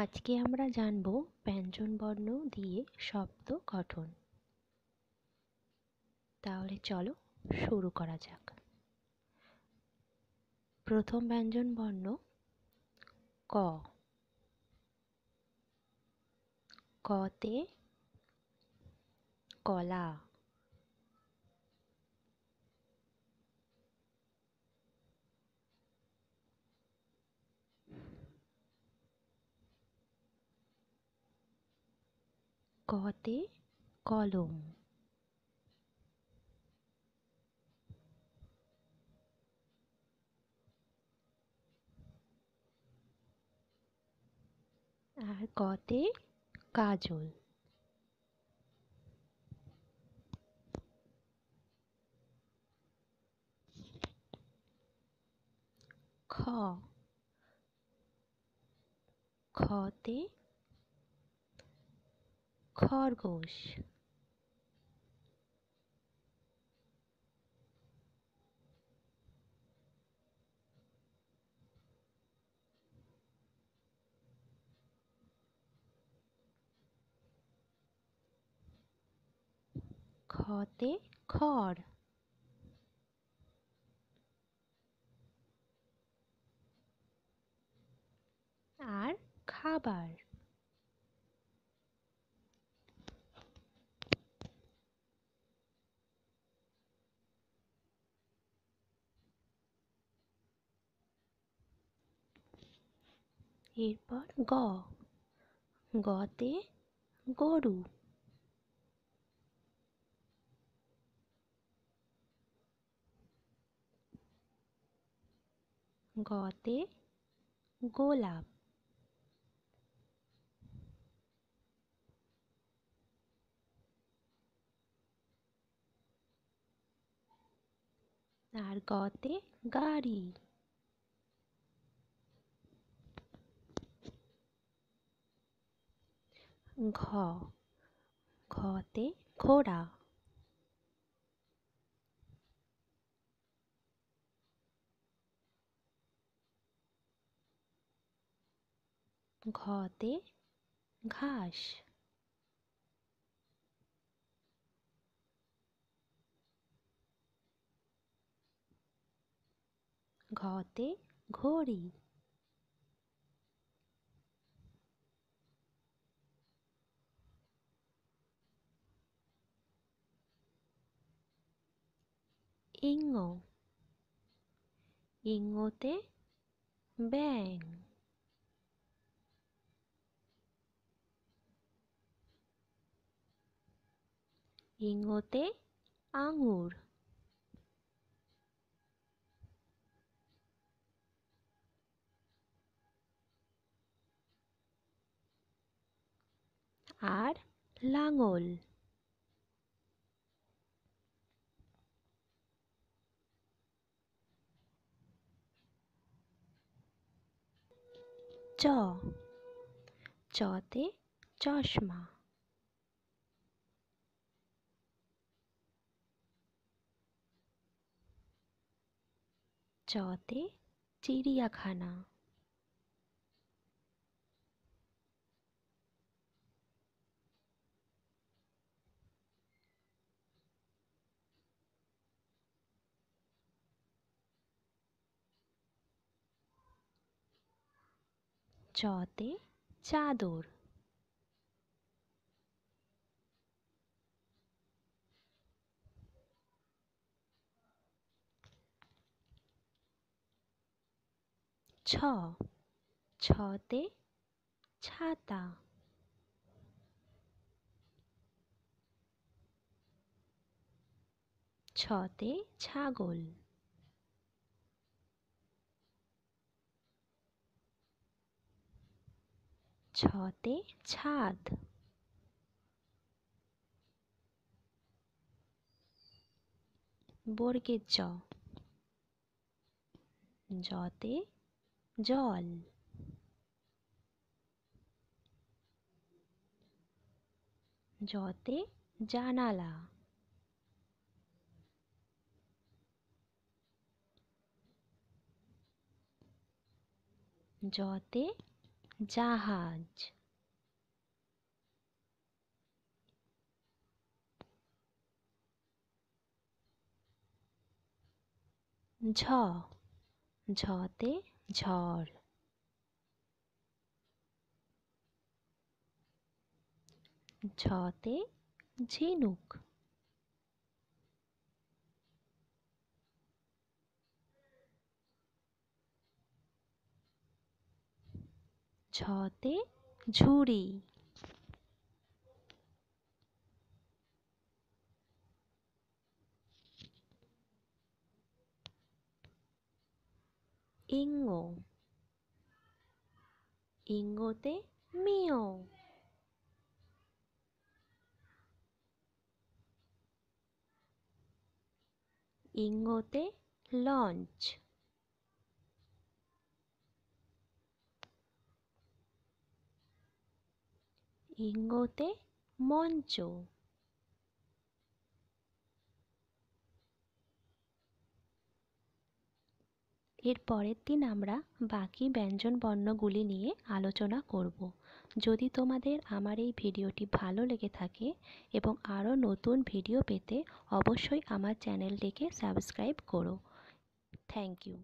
আজকে আমরা জানব ব্যঞ্জনবর্ণ দিয়ে শব্দ গঠন তাহলে চলো শুরু করা যাক প্রথম ব্যঞ্জনবর্ণ ক কতে কলা কতে কলম আর কতে কাজল খ খতে খরগোশ খতে খড় আর খাবার এরপর গ গতে গরু গতে গোলাপ আর গতে গাড়ি ঘ ঘতে ঘোড়া ঘতে ঘাস ঘতে ঘড়ি ইঙ্গ ইঙ্গতে ব্যাং ইঙ্গতে আঙুর আর লাঙল चौ चश्मा चौषमा चौथे चिड़िया চতে চাদর ছ ছতে ছাতা ছতে ছাগল ছতে ছাদ বর্গে চ জতে জল জতে জানালা জতে জাহাজ ঝ ঝতে ঝড় ঝতে ঝিনুক ছতে ঝুড়ি 잉어 잉어 대 미어 잉어 대 런치 ইঙ্গতে মঞ্চ এর পরের দিন আমরা বাকি ব্যঞ্জন বর্ণগুলি নিয়ে আলোচনা করব যদি তোমাদের আমার এই ভিডিওটি ভালো লেগে থাকে এবং আরও নতুন ভিডিও পেতে অবশ্যই আমার চ্যানেলটিকে সাবস্ক্রাইব করো থ্যাংক ইউ